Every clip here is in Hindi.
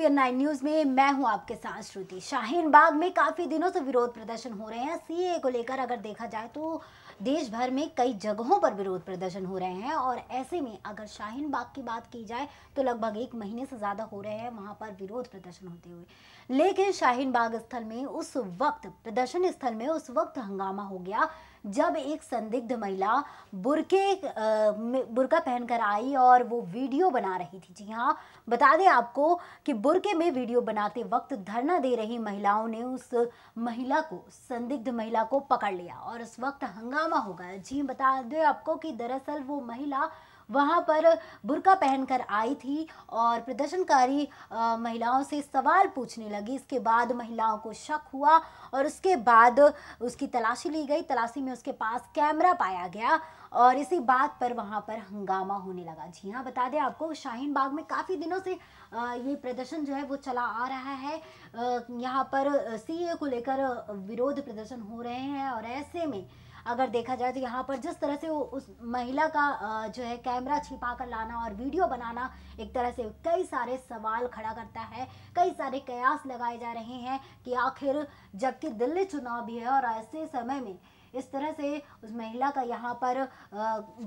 एसपीएन नाइन न्यूज में मैं हूं आपके साथ श्रुति शाहीन बाग में काफी दिनों से विरोध प्रदर्शन हो रहे हैं सीए को लेकर अगर देखा जाए तो देश भर में कई जगहों पर विरोध प्रदर्शन हो रहे हैं और ऐसे में अगर शाहीन बाग की बात की जाए तो लगभग एक महीने से ज़्यादा हो रहे हैं वहां पर विरोध प्रदर्शन होते हुए लेकिन शाहीन बाग स्थल में उस वक्त प्रदर्शन स्थल में उस वक्त हंगामा हो गया जब एक संदिग्ध महिला बुरके बुरका पहनकर आई और वो वीडियो बना रही थी जी हाँ बता दें आपको कि बुरके में वीडियो बनाते वक्त धरना दे रही महिलाओं ने उस महिला को संदिग्ध महिला को पकड़ लिया और उस वक्त हंगामा हो गया जी बता दें आपको कि दरअसल वो महिला वहाँ पर बुरका पहनकर आई थी और प्रदर्शनकारी महिलाओं से सवाल पूछने लगी इसके बाद महिलाओं को शक हुआ और उसके बाद उसकी तलाशी ली गई तलाशी में उसके पास कैमरा पाया गया और इसी बात पर वहाँ पर हंगामा होने लगा जी हाँ बता दें आपको शाहीन बाग में काफ़ी दिनों से ये प्रदर्शन जो है वो चला आ रहा है यहाँ पर सीए को लेकर विरोध प्रदर्शन हो रहे हैं और ऐसे में अगर देखा जाए तो यहाँ पर जिस तरह से उस महिला का जो है कैमरा छिपा कर लाना और वीडियो बनाना एक तरह से कई सारे सवाल खड़ा करता है कई सारे कयास लगाए जा रहे हैं कि आखिर जबकि दिल्ली चुनाव भी है और ऐसे समय में इस तरह से उस महिला का यहाँ पर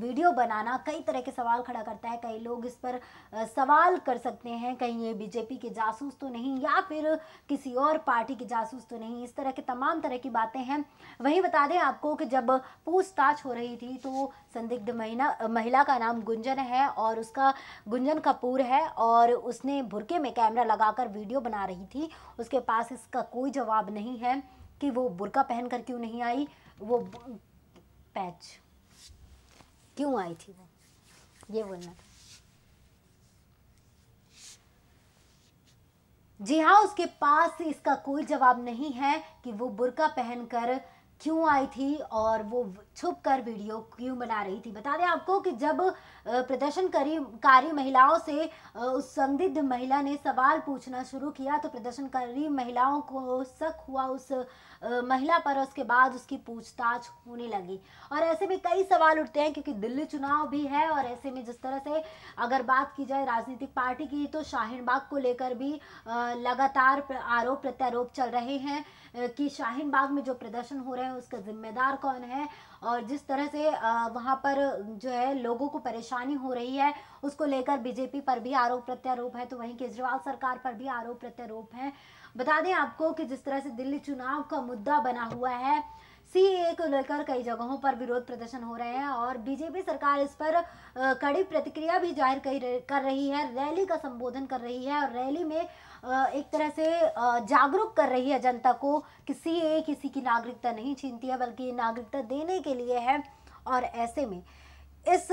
वीडियो बनाना कई तरह के सवाल खड़ा करता है कई लोग इस पर सवाल कर सकते हैं कहीं ये बीजेपी के जासूस तो नहीं या फिर किसी और पार्टी के जासूस तो नहीं इस तरह के तमाम तरह की बातें हैं वहीं बता दें आपको कि जब पूछताछ हो रही थी तो संदिग्ध महिला महिला का नाम गुंजन है और उसका गुंजन कपूर है और उसने भुरके में कैमरा लगाकर वीडियो बना रही थी उसके पास इसका कोई जवाब नहीं है कि वो बुरका पहन कर क्यों नहीं आई वो पैच क्यों आई थी वो ये बोलना था जी हाँ उसके पास इसका कोई जवाब नहीं है कि वो बुरका पहनकर क्यों आई थी और वो छुप कर वीडियो क्यों बना रही थी बता दें आपको कि जब करी कारी महिलाओं से उस संदिग्ध महिला ने सवाल पूछना शुरू किया तो प्रदर्शनकारी महिलाओं को शक हुआ उस महिला पर उसके बाद उसकी पूछताछ होने लगी और ऐसे में कई सवाल उठते हैं क्योंकि दिल्ली चुनाव भी है और ऐसे में जिस तरह से अगर बात की जाए राजनीतिक पार्टी की तो शाहीन बाग को लेकर भी लगातार आरोप प्रत्यारोप चल रहे हैं कि शाहीन बाग में जो प्रदर्शन हो रहे हैं उसका जिम्मेदार कौन है और जिस तरह से वहाँ पर जो है लोगों को परेशानी हो रही है उसको लेकर बीजेपी पर भी आरोप प्रत्यारोप है तो वहीं केजरीवाल सरकार पर भी आरोप प्रत्यारोप है बता दें आपको कि जिस तरह से दिल्ली चुनाव का मुद्दा बना हुआ है सीए को लेकर कई जगहों पर विरोध प्रदर्शन हो रहे हैं और बीजेपी सरकार इस पर कड़ी प्रतिक्रिया भी जाहिर कर रही है रैली का संबोधन कर रही है और रैली में एक तरह से जागरूक कर रही है जनता को कि सीए किसी की नागरिकता नहीं छीनती है बल्कि नागरिकता देने के लिए है और ऐसे में इस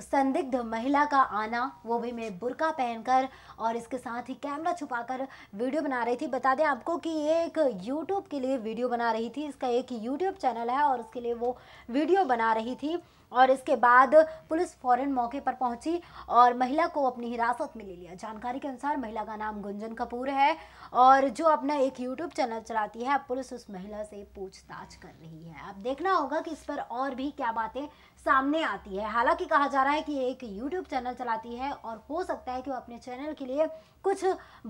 संदिग्ध महिला का आना वो भी मैं बुरका पहनकर और इसके साथ ही कैमरा छुपाकर वीडियो बना रही थी बता दें आपको कि ये एक यूट्यूब के लिए वीडियो बना रही थी इसका एक यूट्यूब चैनल है और उसके लिए वो वीडियो बना रही थी और इसके बाद पुलिस फौरन मौके पर पहुंची और महिला को अपनी हिरासत में ले लिया जानकारी के अनुसार महिला का नाम गुंजन कपूर है और जो अपना एक यूट्यूब चैनल चलाती है पुलिस उस महिला से पूछताछ कर रही है अब देखना होगा कि इस पर और भी क्या बातें सामने आती है हालांकि कहा जा रहा है कि एक YouTube चैनल चलाती है और हो सकता है कि वो अपने चैनल के लिए कुछ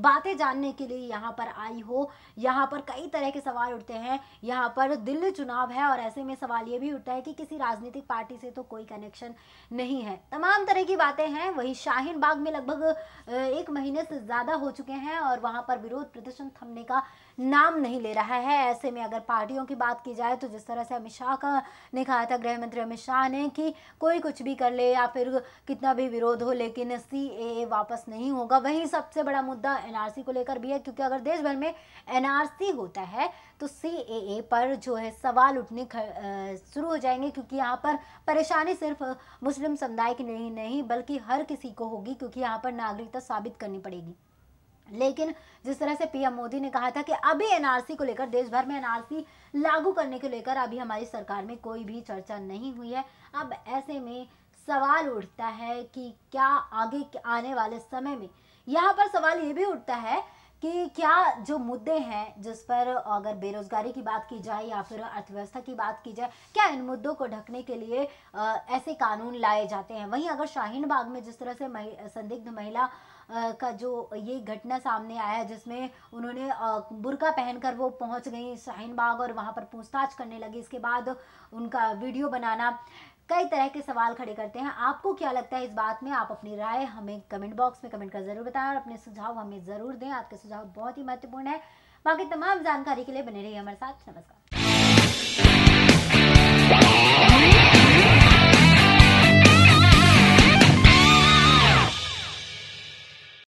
बातें जानने के लिए यहाँ पर आई हो यहाँ पर कई तरह के सवाल उठते हैं यहाँ पर दिल्ली चुनाव है और ऐसे में सवाल ये भी उठता है कि किसी राजनीतिक पार्टी से तो कोई कनेक्शन नहीं है तमाम तरह की बातें हैं वही शाहीन बाग में लगभग एक महीने से ज़्यादा हो चुके हैं और वहाँ पर विरोध प्रदर्शन थमने का नाम नहीं ले रहा है ऐसे में अगर पार्टियों की बात की जाए तो जिस तरह से अमित शाह का ने कहा था गृह मंत्री अमित शाह ने कि कोई कुछ भी कर ले या फिर कितना भी विरोध हो लेकिन सी ए वापस नहीं होगा वहीं सबसे बड़ा मुद्दा एनआरसी को लेकर भी है क्योंकि अगर देश भर में एनआरसी होता है तो सी ए पर जो है सवाल उठने शुरू हो जाएंगे क्योंकि यहाँ पर परेशानी सिर्फ मुस्लिम समुदाय की नहीं नहीं बल्कि हर किसी को होगी क्योंकि यहाँ पर नागरिकता साबित करनी पड़ेगी लेकिन जिस तरह से पीएम मोदी ने कहा था कि अभी एनआरसी को लेकर देश भर में एनआरसी लागू करने को लेकर अभी हमारी सरकार में कोई भी चर्चा नहीं हुई है अब ऐसे में सवाल उठता है कि क्या आगे आने वाले समय में यहाँ पर सवाल ये भी उठता है कि क्या जो मुद्दे हैं जिस पर अगर बेरोजगारी की बात की जाए या फिर अर्थव्यवस्था की बात की जाए क्या इन मुद्दों को ढकने के लिए ऐसे कानून लाए जाते हैं वहीं अगर शाहीन बाग में जिस तरह से मह, संदिग्ध महिला का जो ये घटना सामने आया है जिसमें उन्होंने बुरका पहनकर वो पहुंच गई शाहीन बाग और वहाँ पर पूछताछ करने लगी इसके बाद उनका वीडियो बनाना कई तरह के सवाल खड़े करते हैं आपको क्या लगता है इस बात में आप अपनी राय हमें कमेंट बॉक्स में कमेंट कर ज़रूर बताएं और अपने सुझाव हमें ज़रूर दें आपके सुझाव बहुत ही महत्वपूर्ण है बाकी तमाम जानकारी के लिए बने रहिए हमारे साथ नमस्कार